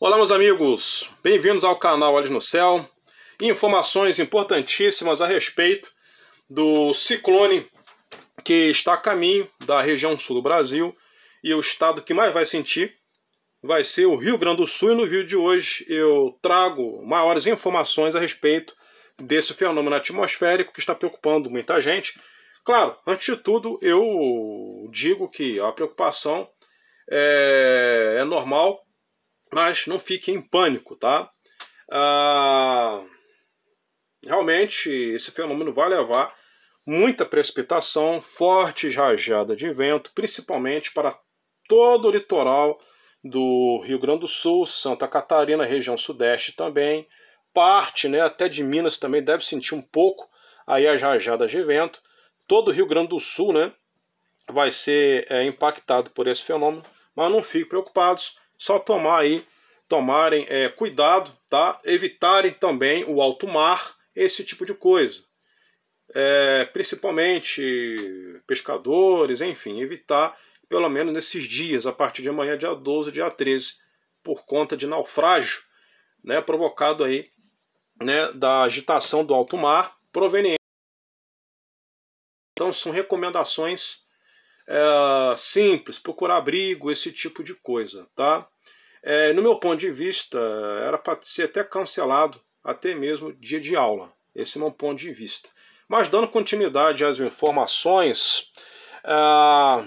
Olá meus amigos, bem-vindos ao canal Olhos no Céu. Informações importantíssimas a respeito do ciclone que está a caminho da região sul do Brasil e o estado que mais vai sentir vai ser o Rio Grande do Sul e no vídeo de hoje eu trago maiores informações a respeito desse fenômeno atmosférico que está preocupando muita gente. Claro, antes de tudo eu digo que a preocupação é, é normal mas não fique em pânico, tá? Ah, realmente, esse fenômeno vai levar muita precipitação, fortes rajadas de vento, principalmente para todo o litoral do Rio Grande do Sul, Santa Catarina, região sudeste também, parte né, até de Minas também deve sentir um pouco aí as rajadas de vento. Todo o Rio Grande do Sul né, vai ser é, impactado por esse fenômeno, mas não fiquem preocupados só tomar aí, tomarem é, cuidado, tá? Evitarem também o alto mar, esse tipo de coisa. É, principalmente pescadores, enfim, evitar pelo menos nesses dias, a partir de amanhã, dia 12, dia 13, por conta de naufrágio, né, provocado aí, né, da agitação do alto mar proveniente. Então são recomendações é, simples, procurar abrigo, esse tipo de coisa, tá? É, no meu ponto de vista, era para ser até cancelado, até mesmo dia de aula. Esse é meu ponto de vista. Mas dando continuidade às informações, é,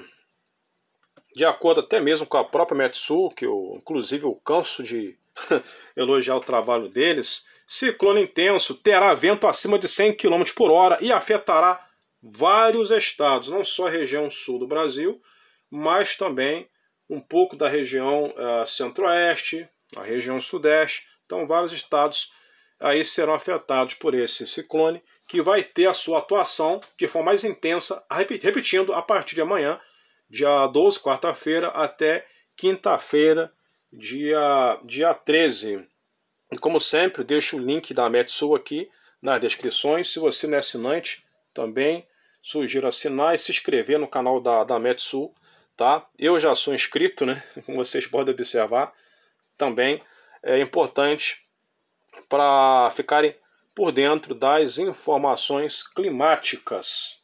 de acordo até mesmo com a própria Metsu, que eu inclusive eu canso de elogiar o trabalho deles, ciclone intenso terá vento acima de 100 km por hora e afetará vários estados, não só a região sul do Brasil, mas também um pouco da região uh, centro-oeste, a região sudeste. Então, vários estados aí serão afetados por esse ciclone, que vai ter a sua atuação de forma mais intensa, repetindo, a partir de amanhã, dia 12, quarta-feira, até quinta-feira, dia, dia 13. E como sempre, deixo o link da Metsu aqui nas descrições. Se você não é assinante, também sugiro assinar e se inscrever no canal da, da Metsul, tá? Eu já sou inscrito, né? Como vocês podem observar, também é importante para ficarem por dentro das informações climáticas.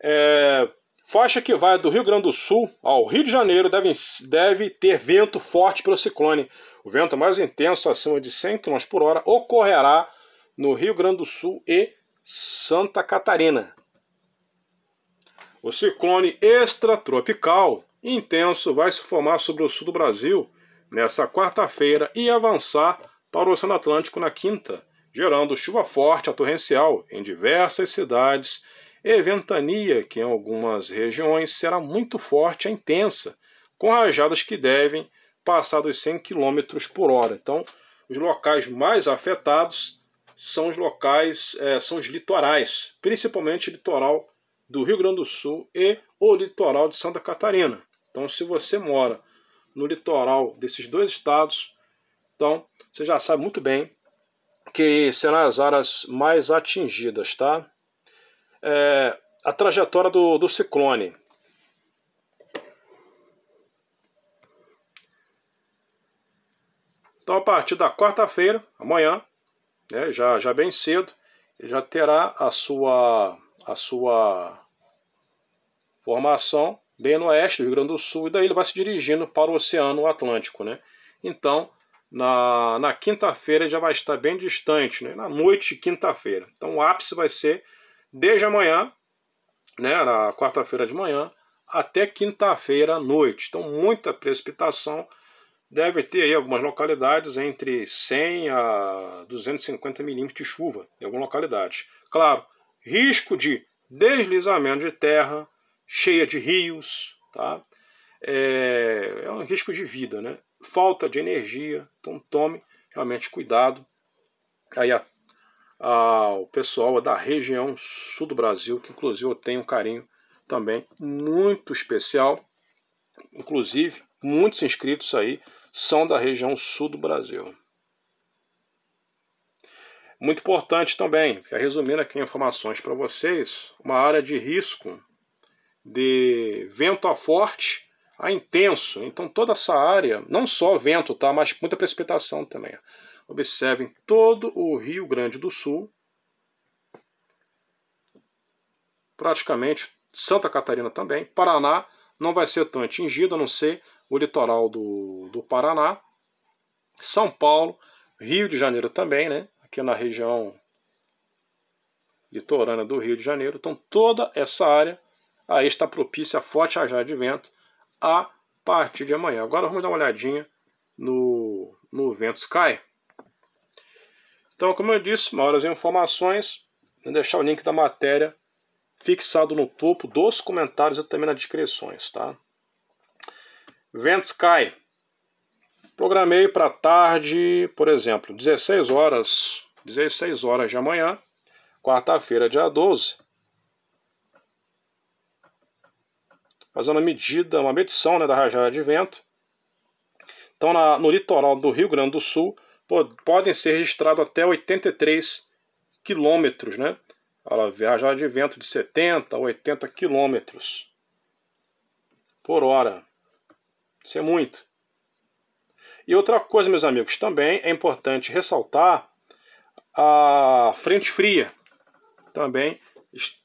É, faixa que vai do Rio Grande do Sul ao Rio de Janeiro deve, deve ter vento forte para o ciclone. O vento mais intenso, acima de 100 km por hora, ocorrerá no Rio Grande do Sul e Santa Catarina. O ciclone extratropical intenso vai se formar sobre o sul do Brasil nessa quarta-feira e avançar para o Oceano Atlântico na quinta, gerando chuva forte a torrencial em diversas cidades e ventania, que em algumas regiões será muito forte e é intensa, com rajadas que devem passar dos 100 km por hora. Então, os locais mais afetados são os locais, é, são os litorais, principalmente litoral do Rio Grande do Sul e o litoral de Santa Catarina. Então, se você mora no litoral desses dois estados, então você já sabe muito bem que serão as áreas mais atingidas, tá? É, a trajetória do, do ciclone. Então, a partir da quarta-feira, amanhã, né, já, já bem cedo, ele já terá a sua a sua formação bem no oeste do Rio Grande do Sul, e daí ele vai se dirigindo para o Oceano Atlântico. Né? Então, na, na quinta-feira já vai estar bem distante, né? na noite de quinta-feira. Então o ápice vai ser desde amanhã, né? na quarta-feira de manhã, até quinta-feira à noite. Então muita precipitação. Deve ter aí algumas localidades entre 100 a 250 milímetros de chuva em algumas localidades. Claro, risco de deslizamento de terra, cheia de rios, tá? É, é um risco de vida, né? Falta de energia, então tome realmente cuidado. Aí a, a, o pessoal da região sul do Brasil, que inclusive eu tenho um carinho também muito especial, inclusive muitos inscritos aí são da região sul do Brasil. Muito importante também, resumindo aqui informações para vocês, uma área de risco de vento a forte a intenso. Então toda essa área, não só vento, tá, mas muita precipitação também. Observem todo o Rio Grande do Sul, praticamente Santa Catarina também, Paraná não vai ser tão atingido, a não ser o litoral do, do Paraná, São Paulo, Rio de Janeiro também, né? que na região litorânea do Rio de Janeiro. Então toda essa área aí está propícia a forte rajada de vento a partir de amanhã. Agora vamos dar uma olhadinha no, no vento Sky. Então, como eu disse, maiores informações, vou deixar o link da matéria fixado no topo dos comentários e também nas descrições, tá? Vento Sky. Programei para tarde, por exemplo, 16 horas 16 horas de amanhã, quarta-feira, dia 12, fazendo uma medida, uma medição né, da rajada de vento. Então, na, no litoral do Rio Grande do Sul, podem ser registrados até 83 quilômetros, né? Ela rajada de vento de 70 a 80 quilômetros por hora. Isso é muito. E outra coisa, meus amigos, também é importante ressaltar a frente fria também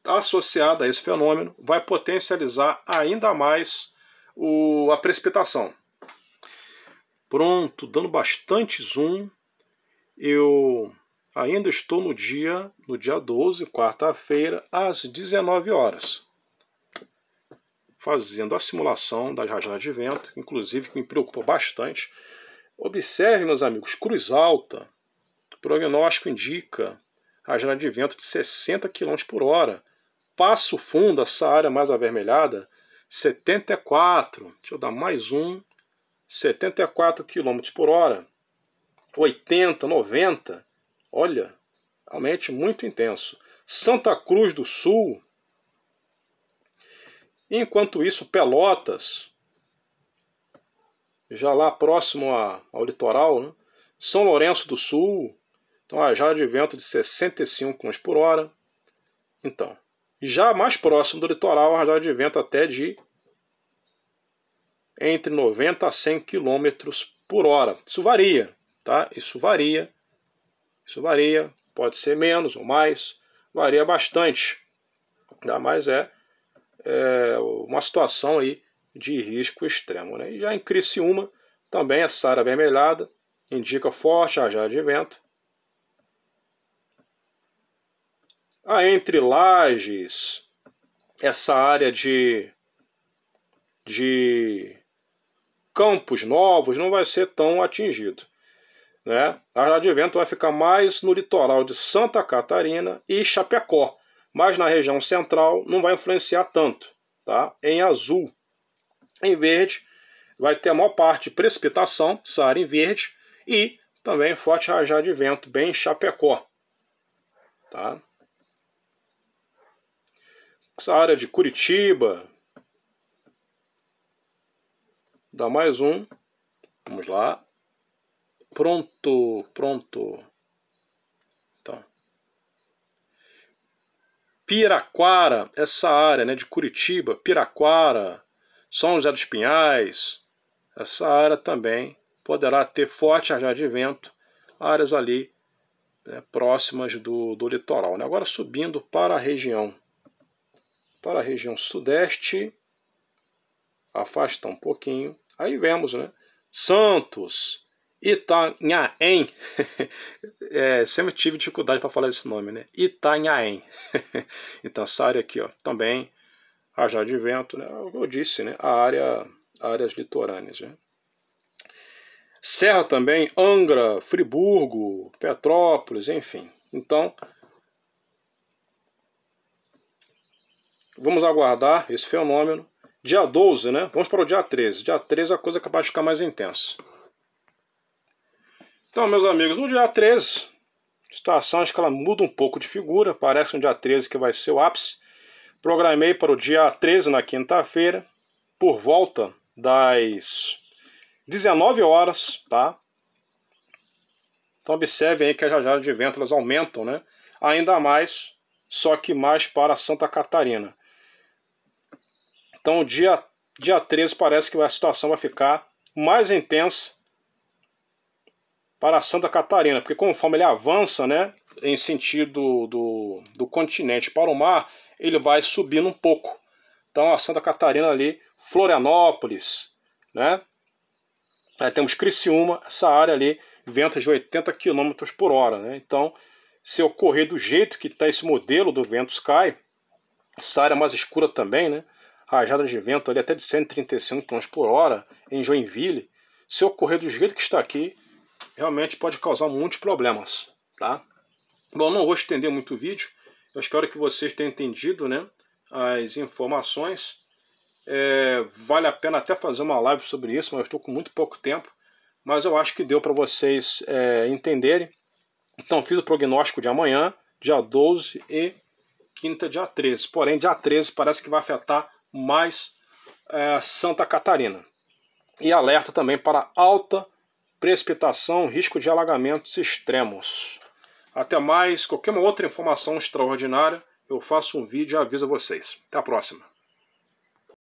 associada a esse fenômeno vai potencializar ainda mais o, a precipitação. Pronto, dando bastante zoom, eu ainda estou no dia, no dia 12, quarta-feira, às 19 horas, fazendo a simulação das rajadas de vento, inclusive que me preocupa bastante. Observe, meus amigos, cruz alta, prognóstico indica rajada de vento de 60 km por hora. Passo fundo, essa área mais avermelhada, 74. Deixa eu dar mais um. 74 km por hora. 80, 90. Olha, realmente muito intenso. Santa Cruz do Sul. Enquanto isso, Pelotas, já lá próximo a, ao litoral, né? São Lourenço do Sul, então, a já de vento de 65 km por hora. Então, já mais próximo do litoral, a rajada de vento até de entre 90 a 100 km por hora. Isso varia, tá? Isso varia. Isso varia. Pode ser menos ou mais. Varia bastante. Tá? Mas é, é uma situação aí de risco extremo. Né? E já em Criciúma, também essa área avermelhada indica forte rajada de vento A ah, entre Lages, essa área de, de campos novos não vai ser tão atingido. Né? A vento vai ficar mais no litoral de Santa Catarina e Chapecó, mas na região central não vai influenciar tanto, tá? Em azul. Em verde vai ter a maior parte de precipitação, Saara em verde, e também forte rajada de vento bem em Chapecó, tá? essa área de Curitiba. Dá mais um. Vamos lá. Pronto, pronto. Então. Piraquara, essa área né, de Curitiba, Piraquara, São José dos Pinhais, essa área também poderá ter forte arjar de vento, áreas ali né, próximas do, do litoral. Né? Agora subindo para a região para a região sudeste, afasta um pouquinho, aí vemos, né? Santos, Itanhaém, é, sempre tive dificuldade para falar esse nome, né? Itanhaém. então essa área aqui, ó, também a de vento, né? É eu disse, né? A área, áreas litorâneas, né? Serra também, Angra, Friburgo, Petrópolis, enfim. Então, vamos aguardar esse fenômeno. Dia 12, né? Vamos para o dia 13. Dia 13 a coisa é capaz de ficar mais intensa. Então, meus amigos, no dia 13, a situação acho que ela muda um pouco de figura. Parece um dia 13 que vai ser o ápice. Programei para o dia 13, na quinta-feira, por volta das 19 horas, tá? Então observem aí que as rajadas de vento elas aumentam, né? Ainda mais, só que mais para Santa Catarina. Então, dia, dia 13 parece que a situação vai ficar mais intensa para Santa Catarina, porque conforme ele avança né, em sentido do, do continente para o mar, ele vai subindo um pouco. Então, a Santa Catarina ali, Florianópolis, né? Aí temos Criciúma, essa área ali, ventos de 80 km por hora, né? Então, se ocorrer do jeito que está esse modelo do ventos cai, essa área mais escura também, né? rajadas de vento ali até de 135 km por hora em Joinville, se ocorrer do jeito que está aqui, realmente pode causar muitos problemas, tá? Bom, não vou estender muito o vídeo, eu espero que vocês tenham entendido né, as informações. É, vale a pena até fazer uma live sobre isso, mas eu estou com muito pouco tempo. Mas eu acho que deu para vocês é, entenderem. Então, fiz o prognóstico de amanhã, dia 12 e quinta, dia 13. Porém, dia 13 parece que vai afetar mais é, Santa Catarina. E alerta também para alta precipitação, risco de alagamentos extremos. Até mais, qualquer outra informação extraordinária, eu faço um vídeo e aviso vocês. Até a próxima.